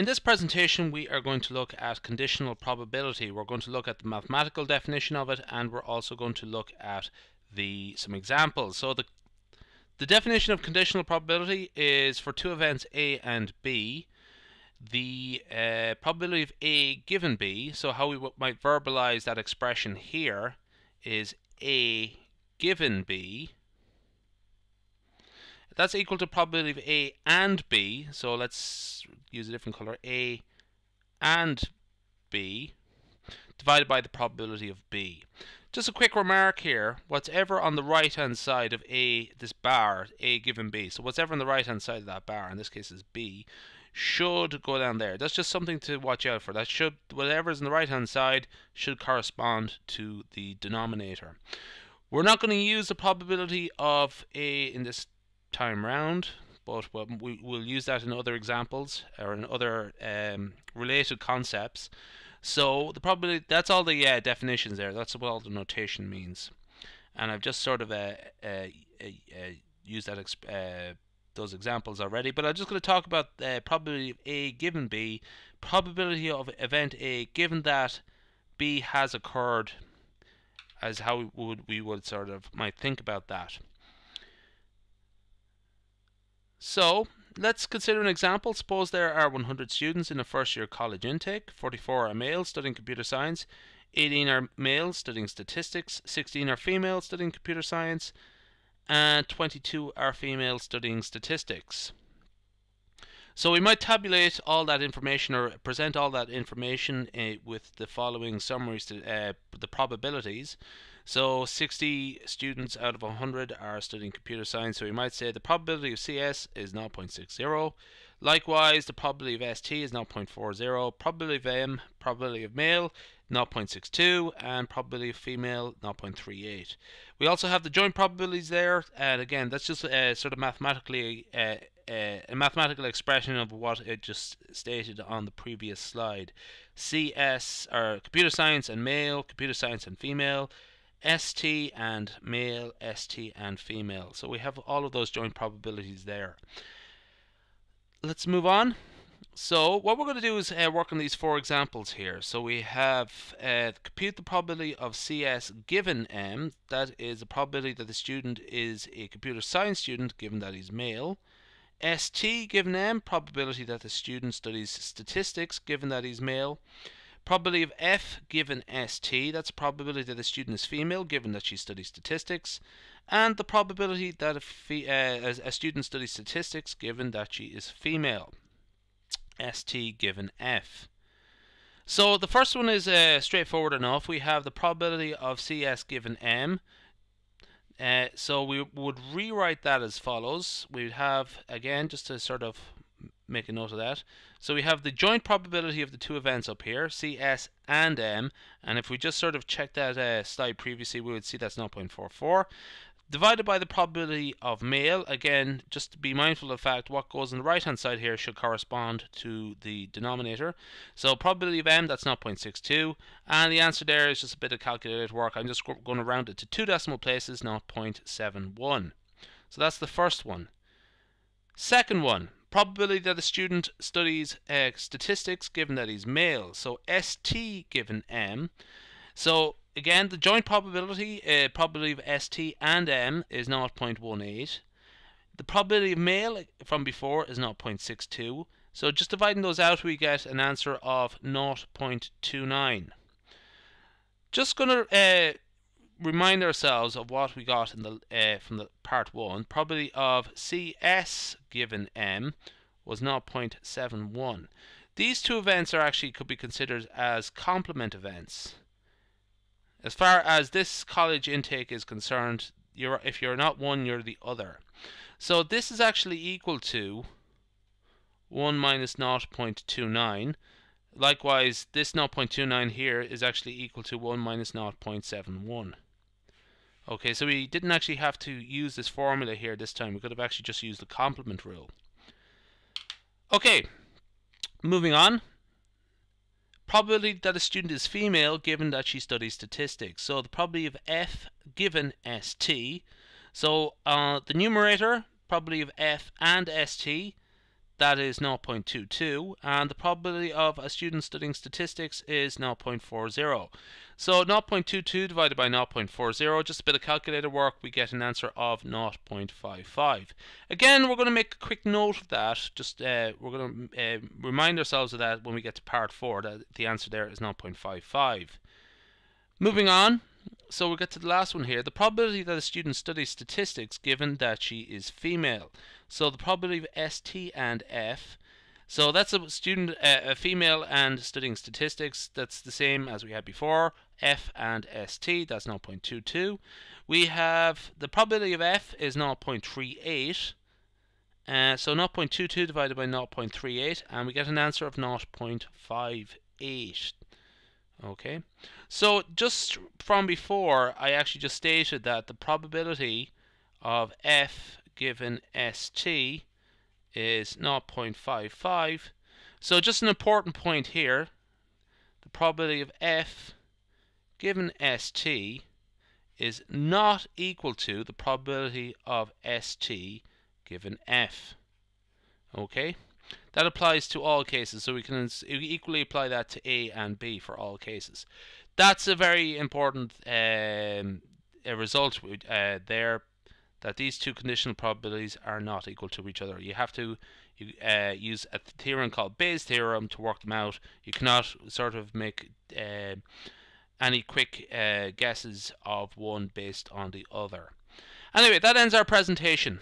In this presentation we are going to look at conditional probability. We're going to look at the mathematical definition of it and we're also going to look at the some examples. So the the definition of conditional probability is for two events A and B the uh, probability of A given B so how we might verbalize that expression here is A given B that's equal to probability of A and B. So let's use a different color. A and B divided by the probability of B. Just a quick remark here, whatever on the right hand side of A, this bar, A given B, so whatever on the right hand side of that bar, in this case is B, should go down there. That's just something to watch out for. That should, whatever's on the right hand side should correspond to the denominator. We're not going to use the probability of A in this time round, but we, will use that in other examples or in other um, related concepts. So the probability, that's all the uh, definitions there. That's what all the notation means. And I've just sort of uh, uh, uh, uh used that uh, those examples already, but I'm just going to talk about the probability of A given B, probability of event A given that B has occurred as how we would, we would sort of might think about that. So let's consider an example. Suppose there are 100 students in a first year college intake. 44 are male studying computer science, 18 are male studying statistics, 16 are female studying computer science, and 22 are female studying statistics. So we might tabulate all that information or present all that information uh, with the following summaries to uh, the probabilities. So 60 students out of 100 are studying computer science. So we might say the probability of CS is 0.60. Likewise, the probability of ST is 0.40, probability of M, probability of male 0.62, and probability of female 0.38. We also have the joint probabilities there, and again, that's just uh, sort of mathematically uh, uh, a mathematical expression of what it just stated on the previous slide. CS are computer science and male, computer science and female, ST and male, ST and female. So we have all of those joint probabilities there. Let's move on. So what we're going to do is uh, work on these four examples here. So we have uh, compute the probability of CS given M. That is the probability that the student is a computer science student given that he's male. ST given M, probability that the student studies statistics given that he's male. Probability of F given ST, that's the probability that the student is female given that she studies statistics, and the probability that a, uh, a student studies statistics given that she is female, ST given F. So the first one is uh, straightforward enough. We have the probability of CS given M. Uh, so we would rewrite that as follows. We would have, again, just to sort of make a note of that. So we have the joint probability of the two events up here, CS and M, and if we just sort of check that uh, slide previously, we would see that's 0.44. Divided by the probability of male, again, just be mindful of the fact what goes on the right hand side here should correspond to the denominator. So probability of M, that's 0.62, and the answer there is just a bit of calculated work. I'm just going to round it to two decimal places, not 0.71. So that's the first one. Second one, Probability that a student studies uh, statistics given that he's male. So ST given M. So again, the joint probability, uh, probability of ST and M is not 0.18. The probability of male from before is not 0.62. So just dividing those out, we get an answer of 0.29. Just going to uh, remind ourselves of what we got in the uh, from the part one. Probability of CS given m was 0.71. These two events are actually could be considered as complement events. As far as this college intake is concerned, you're if you're not one, you're the other. So this is actually equal to 1 minus 0.29. Likewise, this 0.29 here is actually equal to 1 minus 0.71. Okay, so we didn't actually have to use this formula here this time. We could have actually just used the complement rule. Okay, moving on. Probability that a student is female given that she studies statistics. So the probability of F given ST. So uh, the numerator, probability of F and ST, that is 0.22 and the probability of a student studying statistics is 0.40 so 0.22 divided by 0.40 just a bit of calculator work we get an answer of 0.55 again we're going to make a quick note of that just uh, we're going to uh, remind ourselves of that when we get to part 4 that the answer there is 0.55 moving on so we'll get to the last one here. The probability that a student studies statistics given that she is female. So the probability of ST and F. So that's a student, uh, a female and studying statistics. That's the same as we had before. F and ST, that's 0.22. We have the probability of F is 0.38. Uh, so 0.22 divided by 0.38 and we get an answer of 0.58. Okay, so just from before, I actually just stated that the probability of F given ST is not 0.55. So just an important point here, the probability of F given ST is not equal to the probability of ST given F. Okay? That applies to all cases, so we can equally apply that to A and B for all cases. That's a very important um, a result uh, there that these two conditional probabilities are not equal to each other. You have to uh, use a theorem called Bayes' theorem to work them out. You cannot sort of make uh, any quick uh, guesses of one based on the other. Anyway, that ends our presentation.